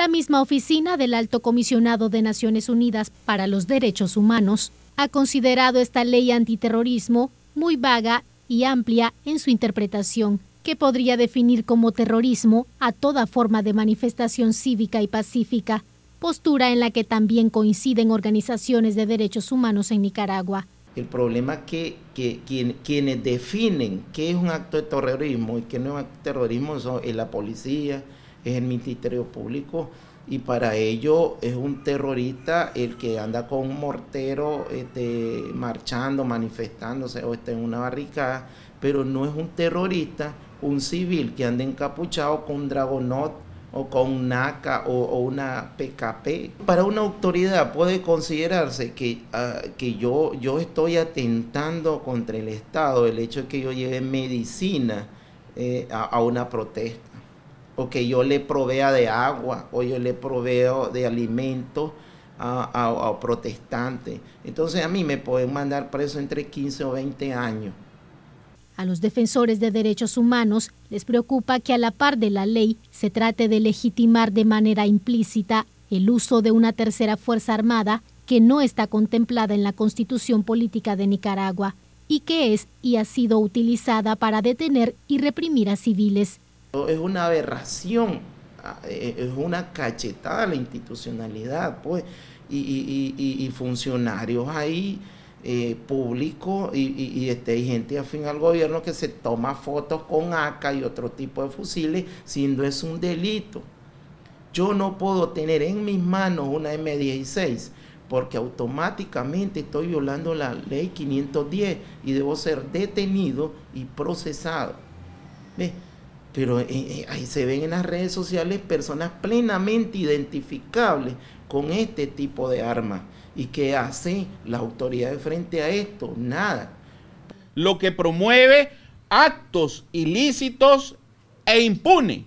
La misma oficina del Alto Comisionado de Naciones Unidas para los Derechos Humanos ha considerado esta ley antiterrorismo muy vaga y amplia en su interpretación, que podría definir como terrorismo a toda forma de manifestación cívica y pacífica, postura en la que también coinciden organizaciones de derechos humanos en Nicaragua. El problema es que, quienes definen qué es un acto de terrorismo y qué no es un terrorismo son eh, la policía, es el Ministerio Público y para ello es un terrorista el que anda con un mortero este, marchando, manifestándose o está en una barricada, pero no es un terrorista, un civil que anda encapuchado con un dragonot o con un NACA o, una PKP. Para una autoridad puede considerarse que, ah, que yo, yo estoy atentando contra el Estado el hecho de que yo lleve medicina eh, a una protesta que yo le provea de agua o yo le proveo de alimento a, a protestantes. Entonces a mí me pueden mandar preso entre 15 o 20 años. A los defensores de derechos humanos les preocupa que a la par de la ley se trate de legitimar de manera implícita el uso de una tercera fuerza armada que no está contemplada en la Constitución Política de Nicaragua y que es y ha sido utilizada para detener y reprimir a civiles. Es una aberración, ah, eh, es una cachetada la institucionalidad, pues, y, funcionarios ahí. Eh, públicos y, este, gente afín al gobierno que se toma fotos con AK y otro tipo de fusiles, siendo es un delito. Yo no puedo tener en mis manos una M16 porque automáticamente estoy violando la ley 510 y debo ser detenido y procesado. Pero eh, eh, ahí se ven en las redes sociales personas plenamente identificables con este tipo de armas. ¿Y qué hace la autoridad frente a esto? Nada. Lo que promueve actos ilícitos e impune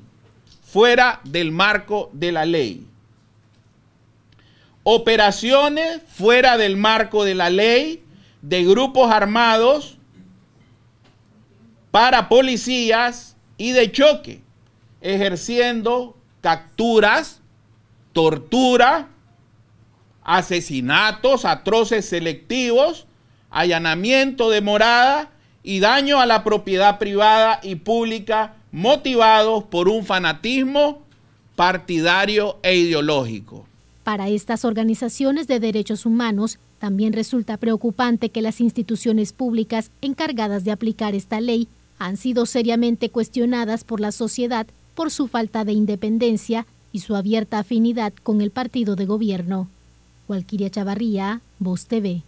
fuera del marco de la ley. Operaciones fuera del marco de la ley de grupos armados para policías y de choque, ejerciendo capturas, tortura, asesinatos atroces selectivos, allanamiento de morada y daño a la propiedad privada y pública motivados por un fanatismo partidario e ideológico. Para estas organizaciones de derechos humanos, también resulta preocupante que las instituciones públicas encargadas de aplicar esta ley han sido seriamente cuestionadas por la sociedad por su falta de independencia y su abierta afinidad con el partido de gobierno. Cualquiria Chavarría, Voz TV.